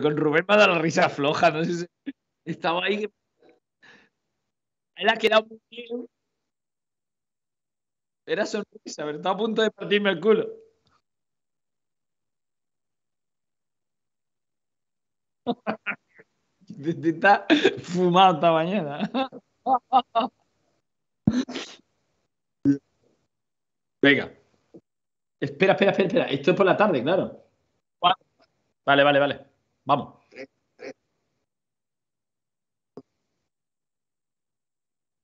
con Rubén me ha dado la risa floja, no sé Estaba ahí... Él ha quedado muy bien. Era sonrisa, pero estaba a punto de partirme el culo. Te está fumado esta mañana. Venga. Espera, espera, espera, espera. Esto es por la tarde, claro. Vale, vale, vale. Vamos.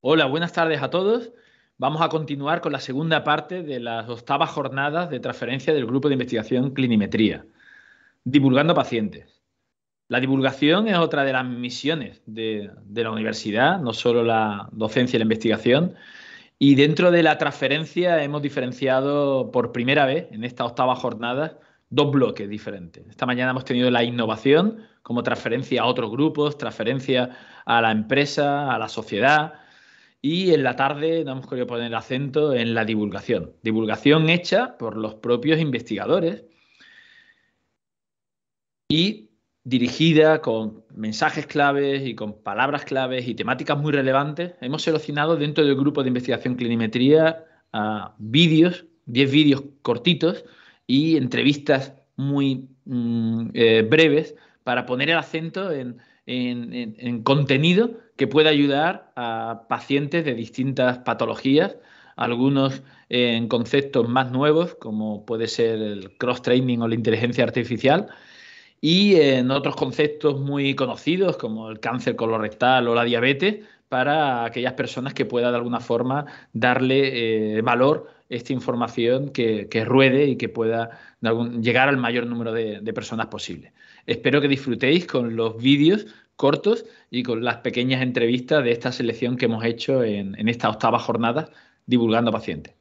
Hola, buenas tardes a todos. Vamos a continuar con la segunda parte de las octavas jornadas de transferencia del Grupo de Investigación Clinimetría, divulgando pacientes. La divulgación es otra de las misiones de, la universidad, no solo la docencia y la investigación. Y dentro de la transferencia hemos diferenciado por primera vez en esta octava jornada dos bloques diferentes. Esta mañana hemos tenido la innovación como transferencia a otros grupos, transferencia a la empresa, a la sociedad. Y en la tarde hemos querido poner acento en la divulgación. Divulgación hecha por los propios investigadores y dirigida con mensajes claves y con palabras claves y temáticas muy relevantes. Hemos seleccionado dentro del grupo de investigación clinimetría vídeos, 10 vídeos cortitos y entrevistas muy mm, eh, breves para poner el acento en, en contenido que pueda ayudar a pacientes de distintas patologías algunos en conceptos más nuevos, como puede ser el cross-training o la inteligencia artificial, y en otros conceptos muy conocidos, como el cáncer colorectal o la diabetes, para aquellas personas que pueda de alguna forma darle eh, valor esta información que, ruede y que pueda llegar al mayor número de, personas posible. Espero que disfrutéis con los vídeos cortos y con las pequeñas entrevistas de esta selección que hemos hecho en, esta octava jornada divulgando pacientes.